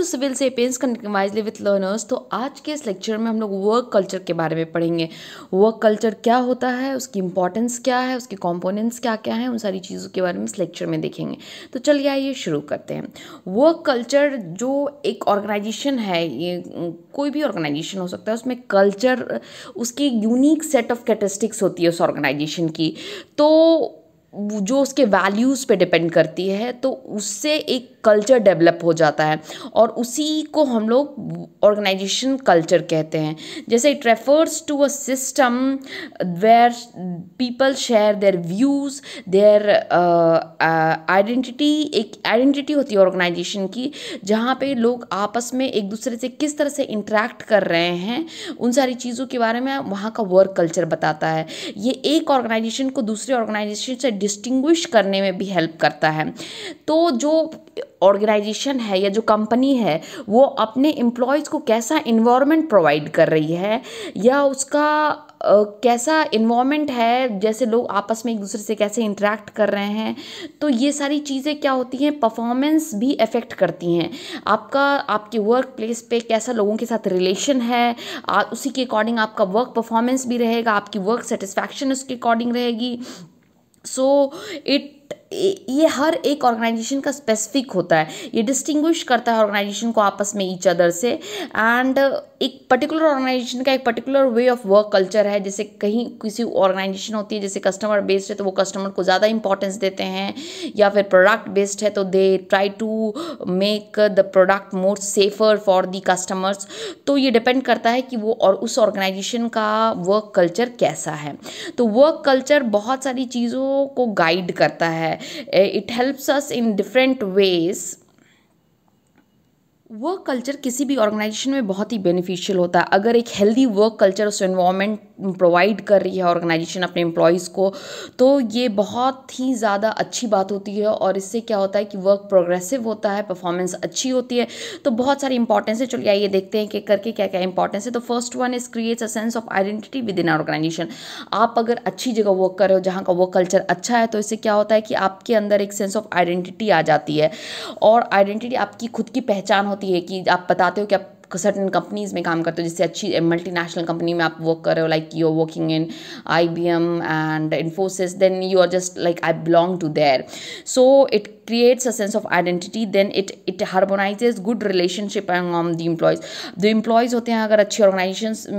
to civil sapiens connecting with learners तो आज के इस लेक्चर में हम लोग वर्क कल्चर के बारे में पढ़ेंगे वर्क कल्चर क्या होता है उसकी इंपॉर्टेंस क्या है उसके कॉम्पोनेंट्स क्या क्या हैं उन सारी चीज़ों के बारे में इस लेक्चर में देखेंगे तो चलिए आइए शुरू करते हैं वर्क कल्चर जो एक ऑर्गेनाइजेशन है ये कोई भी ऑर्गेनाइजेशन हो सकता है उसमें कल्चर उसकी यूनिक सेट ऑफ कैटेस्टिक्स होती है उस ऑर्गेनाइजेशन की तो जो उसके वैल्यूज़ पे डिपेंड करती है तो उससे एक कल्चर डेवलप हो जाता है और उसी को हम लोग ऑर्गेनाइजेशन कल्चर कहते हैं जैसे it refers to a system where people share their views their identity एक आइडेंटिटी होती है ऑर्गेनाइजेशन की जहाँ पे लोग आपस में एक दूसरे से किस तरह से इंटरेक्ट कर रहे हैं उन सारी चीज़ों के बारे में वहाँ का वर्क कल्चर बताता है ये एक ऑर्गेनाइजेशन को दूसरे ऑर्गेनाइजेशन से डिस्टिंग्विश करने में भी हेल्प करता है तो जो ऑर्गेनाइजेशन है या जो कंपनी है वो अपने एम्प्लॉयज़ को कैसा इन्वामेंट प्रोवाइड कर रही है या उसका Uh, कैसा इन्वामेंट है जैसे लोग आपस में एक दूसरे से कैसे इंटरेक्ट कर रहे हैं तो ये सारी चीज़ें क्या होती हैं परफॉर्मेंस भी अफेक्ट करती हैं आपका आपके वर्क प्लेस पर कैसा लोगों के साथ रिलेशन है आ, उसी के अकॉर्डिंग आपका वर्क परफॉर्मेंस भी रहेगा आपकी वर्क सेटिस्फैक्शन उसके अकॉर्डिंग रहेगी so it ये हर एक ऑर्गेनाइजेशन का स्पेसिफिक होता है ये डिस्टिंग्विश करता है ऑर्गेनाइजेशन को आपस में ईच अदर से एंड uh, एक पर्टिकुलर ऑर्गेनाइजेशन का एक particular way of work culture है जैसे कहीं किसी ऑर्गेनाइजेशन होती है जैसे कस्टमर बेस्ड है तो वो कस्टमर को ज़्यादा इंपॉर्टेंस देते हैं या फिर प्रोडक्ट बेस्ड है तो they try to make the product more safer for the customers तो ये डिपेंड करता है कि वो और उस ऑर्गेनाइजेशन का वर्क कल्चर कैसा है तो वर्क कल्चर बहुत सारी चीज़ों को गाइड करता है Eh, it helps us in different ways work culture किसी भी ऑर्गेनाइजेशन में बहुत ही बेनिफिशियल होता है अगर एक हेल्दी वर्क कल्चर उस एनवायरनमेंट प्रोवाइड कर रही है ऑर्गेनाइजेशन अपने एम्प्लॉयज़ को तो ये बहुत ही ज़्यादा अच्छी बात होती है और इससे क्या होता है कि वर्क प्रोग्रेसिव होता है परफॉर्मेंस अच्छी होती है तो बहुत सारी इंपॉर्टेंस है चलिए आइए देखते हैं कि करके क्या क्या इंपॉर्टेंस है तो first one is creates a sense of identity within organisation आप अगर अच्छी जगह वर्क कर रहे हो जहाँ का वर्क कल्चर अच्छा है तो इससे क्या होता है कि आपके अंदर एक सेंस ऑफ आइडेंटिटी आ जाती है और आइडेंटिटी आपकी खुद की पहचान होती होती है कि आप बताते हो कि आप सर्टन कंपनीज़ में काम करते हो जिससे अच्छी मल्टी नेशनल कंपनी में आप वर्क कर रहे हो like you are working in I B M and Infosys then you are just like I belong to there so it a sense of identity then it it it good relationship and um the employees the employees होते हैं अगर अच्छी organisation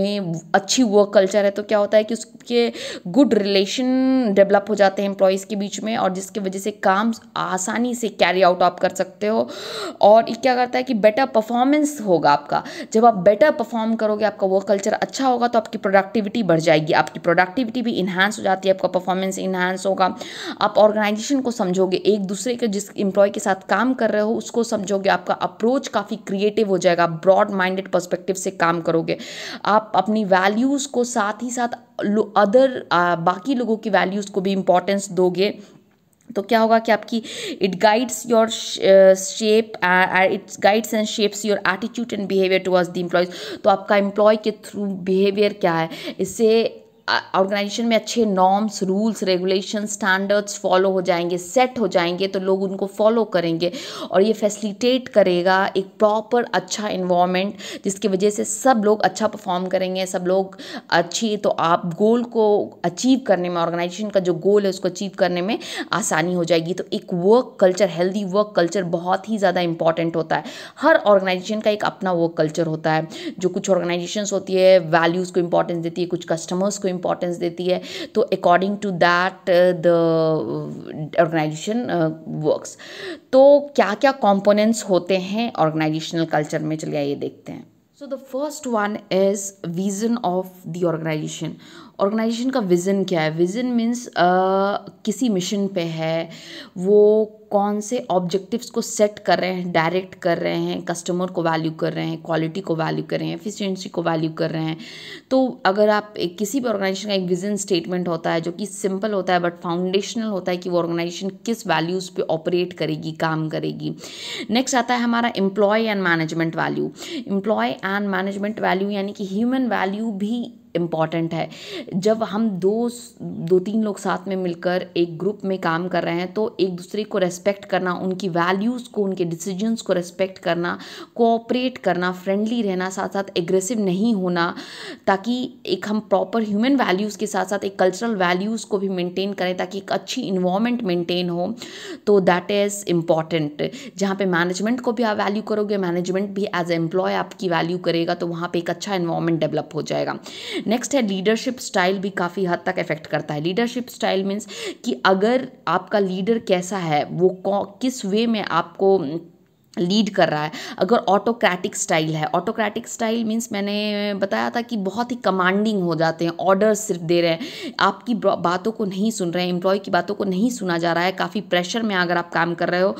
में अच्छी work culture है तो क्या होता है कि उसके गुड रिलेशन डेवलप हो जाते हैं एम्प्लॉयज़ के बीच में और जिसकी वजह से काम आसानी से कैरी आउट आप कर सकते हो और ये क्या करता है कि बेटर परफॉर्मेंस होगा आपका जब आप बेटर परफॉर्म करोगे आपका वर्क कल्चर अच्छा होगा तो आपकी प्रोडक्टिविटी बढ़ जाएगी आपकी प्रोडक्टिविटी भी इन्हांस हो जाती है आपका परफॉर्मेंस इन्हांस होगा आप ऑर्गेनाइजेशन को समझोगे एक दूसरे के जिस एम्प्लॉय के साथ काम कर रहे हो उसको समझोगे आपका अप्रोच काफ़ी क्रिएटिव हो जाएगा ब्रॉड माइंडेड पर्सपेक्टिव से काम करोगे आप अपनी वैल्यूज़ को साथ ही साथ अदर बाकी लोगों की वैल्यूज़ को भी इम्पोर्टेंस दोगे तो क्या होगा कि आपकी it guides your shape it's guides and shapes your attitude and behaviour towards the employees तो आपका एम्प्लॉय के थ्रू बिहेवियर क्या है इससे ऑर्गेनाइजेशन में अच्छे norms rules regulation standards follow हो जाएंगे सेट हो जाएंगे तो लोग उनको फॉलो करेंगे और ये फैसिलिटेट करेगा एक प्रॉपर अच्छा इन्वामेंट जिसकी वजह से सब लोग अच्छा परफॉर्म करेंगे सब लोग अच्छी तो आप गोल को अचीव करने में ऑर्गेनाइजेशन का जो गोल है उसको अचीव करने में आसानी हो जाएगी तो एक work culture healthy work culture बहुत ही ज़्यादा इंपॉर्टेंट होता है हर ऑर्गेनाइजेशन का एक अपना वर्क कल्चर होता है जो कुछ ऑर्गेनाइजेशन होती है वैल्यूज़ को इंपॉर्टेंस देती है कुछ कस्टमर्स को इम्पोर्टेंस देती है तो according to that the organisation works तो क्या क्या कॉम्पोनेंट्स होते हैं ऑर्गेनाइजेशनल कल्चर में चलिए ये देखते हैं so the first one is vision of the organisation organisation का विज़न क्या है विज़न मीन्स uh, किसी मिशन पे है वो कौन से ऑब्जेक्टिव्स को सेट कर रहे हैं डायरेक्ट कर रहे हैं कस्टमर को वैल्यू कर रहे हैं क्वालिटी को वैल्यू कर रहे हैं एफिशिएंसी को वैल्यू कर रहे हैं तो अगर आप एक किसी भी ऑर्गेनाइजेशन का एक विजन स्टेटमेंट होता है जो कि सिंपल होता है बट फाउंडेशनल होता है कि वो ऑर्गेनाइजेशन किस वैल्यूज़ पे ऑपरेट करेगी काम करेगी नेक्स्ट आता है हमारा employee and management value employee and management value यानी कि ह्यूमन वैल्यू भी इम्पॉर्टेंट है जब हम दो दो तीन लोग साथ में मिलकर एक ग्रुप में काम कर रहे हैं तो एक दूसरे को रेस्पेक्ट करना उनकी वैल्यूज़ को उनके डिसीजंस को रेस्पेक्ट करना कोऑपरेट करना फ्रेंडली रहना साथ साथ एग्रेसिव नहीं होना ताकि एक हम प्रॉपर ह्यूमन वैल्यूज़ के साथ साथ एक कल्चरल वैल्यूज़ को भी मेनटेन करें ताकि एक अच्छी इन्वामेंट मेंटेन हो तो दैट इज़ इम्पॉर्टेंट जहाँ पर मैनेजमेंट को भी आप वैल्यू करोगे मैनेजमेंट भी एज ए एम्प्लॉय आपकी वैल्यू करेगा तो वहाँ पर एक अच्छा इन्वामेंट डेवलप हो जाएगा नेक्स्ट है लीडरशिप स्टाइल भी काफ़ी हद तक इफेक्ट करता है लीडरशिप स्टाइल मीन्स कि अगर आपका लीडर कैसा है वो किस वे में आपको लीड कर रहा है अगर ऑटोक्रेटिक स्टाइल है ऑटोक्रेटिक स्टाइल मीन्स मैंने बताया था कि बहुत ही कमांडिंग हो जाते हैं ऑर्डर सिर्फ दे रहे हैं आपकी बातों को नहीं सुन रहे हैं एम्प्लॉय की बातों को नहीं सुना जा रहा है काफ़ी प्रेशर में अगर आप काम कर रहे हो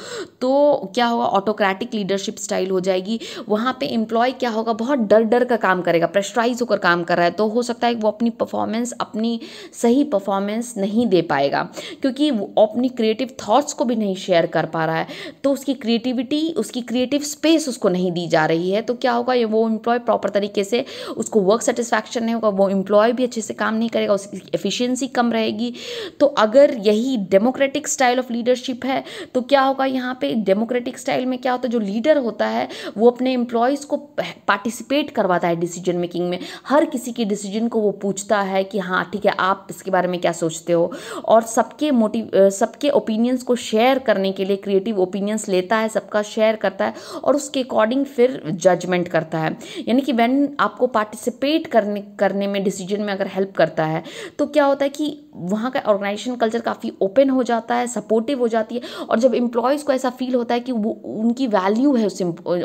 तो क्या होगा ऑटोक्रेटिक लीडरशिप स्टाइल हो जाएगी वहाँ पर एम्प्लॉय क्या होगा बहुत डर डर का काम करेगा प्रेशराइज होकर काम कर रहा है तो हो सकता है कि वो अपनी परफॉर्मेंस अपनी सही परफॉर्मेंस नहीं दे पाएगा क्योंकि वो अपनी क्रिएटिव थाट्स को भी नहीं शेयर कर पा रहा है तो उसकी क्रिएटिविटी उसकी क्रिएटिव स्पेस उसको नहीं दी जा रही है तो क्या होगा ये वो एम्प्लॉय प्रॉपर तरीके से उसको वर्क सेटिस्फैक्शन नहीं होगा वो एम्प्लॉय भी अच्छे से काम नहीं करेगा उसकी एफिशिएंसी कम रहेगी तो अगर यही डेमोक्रेटिक स्टाइल ऑफ लीडरशिप है तो क्या होगा यहाँ पे डेमोक्रेटिक स्टाइल में क्या होता है जो लीडर होता है वो अपने एम्प्लॉयज़ को पार्टिसिपेट करवाता है डिसीजन मेकिंग में हर किसी की डिसीजन को वो पूछता है कि हाँ ठीक है आप इसके बारे में क्या सोचते हो और सबके मोटिव सबके ओपिनियंस को शेयर करने के लिए क्रिएटिव ओपिनियंस लेता है सबका शेयर कंपेयर करता है और उसके अकॉर्डिंग फिर जजमेंट करता है यानी कि वैन आपको पार्टिसिपेट करने करने में डिसीजन में अगर हेल्प करता है तो क्या होता है कि वहाँ का ऑर्गेनाइजेशन कल्चर काफ़ी ओपन हो जाता है सपोर्टिव हो जाती है और जब इम्प्लॉयज़ को ऐसा फील होता है कि वो उनकी वैल्यू है उस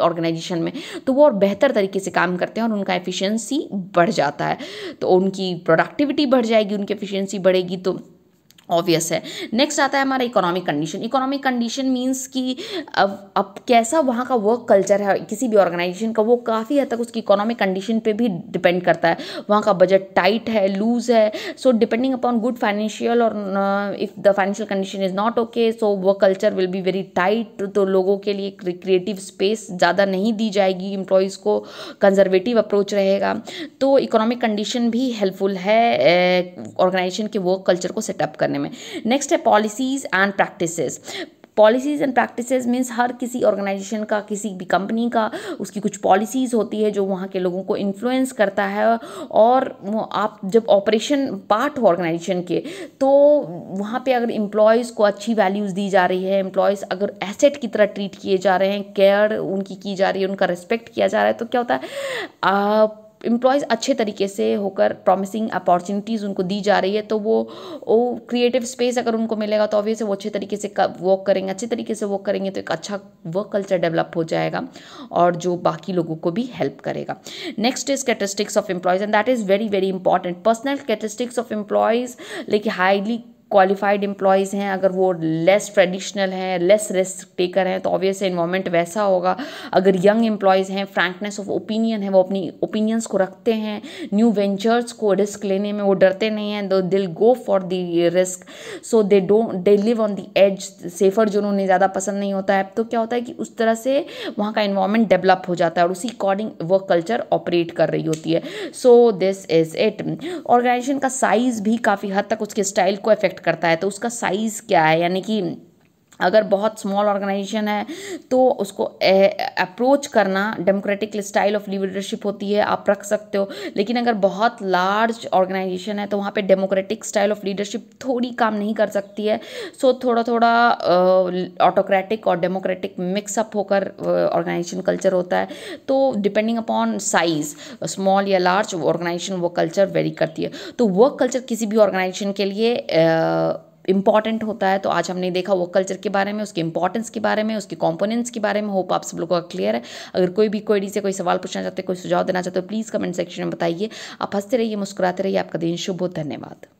ऑर्गेनाइजेशन में तो वो और बेहतर तरीके से काम करते हैं और उनका एफिशिएंसी बढ़ जाता है तो उनकी प्रोडक्टिविटी बढ़ जाएगी उनकी एफिशिएंसी बढ़ेगी तो ऑब्वियस है नेक्स्ट आता है हमारा economic condition economic condition means कि अब अब कैसा वहाँ का वर्क कल्चर है किसी भी ऑर्गेनाइजेशन का वो काफ़ी हद तक उसकी इकोनॉमिक कंडीशन पे भी डिपेंड करता है वहाँ का बजट टाइट है लूज है so depending upon good financial और if the financial condition is not okay so work culture will be very tight तो लोगों के लिए क्रिएटिव स्पेस ज़्यादा नहीं दी जाएगी एम्प्लॉयज़ को कंजर्वेटिव अप्रोच रहेगा तो इकोनॉमिक कंडीशन भी हेल्पफुल है ऑर्गेनाइजेशन के वर्क कल्चर को सेटअप करने करने में नेक्स्ट है policies and practices policies and practices means हर किसी ऑर्गेनाइजेशन का किसी भी कंपनी का उसकी कुछ पॉलिसीज़ होती है जो वहाँ के लोगों को इन्फ्लुएंस करता है और आप जब ऑपरेशन पार्ट हो ऑर्गेनाइजेशन के तो वहाँ पे अगर एम्प्लॉयज़ को अच्छी वैल्यूज़ दी जा रही है एम्प्लॉयज़ अगर एसेट की तरह ट्रीट किए जा रहे हैं केयर उनकी की जा रही है उनका रिस्पेक्ट किया जा रहा है तो क्या होता है आप एम्प्लॉयज़ अच्छे तरीके से होकर प्रॉमिसिंग अपॉर्चुनिटीज़ उनको दी जा रही है तो वो वो क्रिएटिव स्पेस अगर उनको मिलेगा तो ऑब्वियसली वो अच्छे तरीके से वर्क करेंगे अच्छे तरीके से वर्क करेंगे तो एक अच्छा वर्क कल्चर डेवलप हो जाएगा और जो बाकी लोगों को भी हेल्प करेगा next is characteristics of employees and that is very very important personal characteristics of employees लेकिन हाईली क्वालिफाइड एम्प्लॉयज़ हैं अगर वो लेस ट्रेडिशनल हैं लेस रिस्क टेकर हैं तो ऑब्वियस इन्वायरमेंट वैसा होगा अगर यंग एम्प्लॉयज़ हैं फ्रैंकनेस ऑफ ओपिनियन है वो अपनी ओपिनियंस को रखते हैं न्यू वेंचर्स को रिस्क लेने में वो डरते नहीं हैं दो दिल go for the risk so they don't they live on the edge safer जो उन्हें ज़्यादा पसंद नहीं होता है तो क्या होता है कि उस तरह से वहाँ का इन्वायरमेंट डेवलप हो जाता है और उसी अकॉर्डिंग वर्क कल्चर ऑपरेट कर रही होती है so this is it organisation का साइज़ भी काफ़ी हद तक उसके स्टाइल को अफेक्ट करता है तो उसका साइज़ क्या है यानी कि अगर बहुत स्मॉल ऑर्गेनाइजेशन है तो उसको अप्रोच करना डेमोक्रेटिक स्टाइल ऑफ लीडरशिप होती है आप रख सकते हो लेकिन अगर बहुत लार्ज ऑर्गेनाइजेशन है तो वहाँ पे डेमोक्रेटिक स्टाइल ऑफ लीडरशिप थोड़ी काम नहीं कर सकती है सो so, थोड़ा थोड़ा ऑटोक्रेटिक और डेमोक्रेटिक मिक्सअप होकर ऑर्गेनाइजेशन कल्चर होता है तो डिपेंडिंग अपॉन साइज स्मॉल या लार्ज ऑर्गेनाइजेशन वो कल्चर वेरी करती है तो वर्क कल्चर किसी भी ऑर्गेनाइजेशन के लिए uh, इंपॉर्टेंट होता है तो आज हमने देखा वो कल्चर के बारे में उसके इंपॉर्टेंस के बारे में उसके कॉम्पोनेंट्स के बारे में होप आप सब लोगों का क्लियर है अगर कोई भी क्वेरी से कोई सवाल पूछना चाहते हैं कोई सुझाव देना चाहते हो प्लीज़ कमेंट सेक्शन में बताइए आप हंसते रहिए मुस्कुराते रहिए आपका दिन शुभ हो धन्यवाद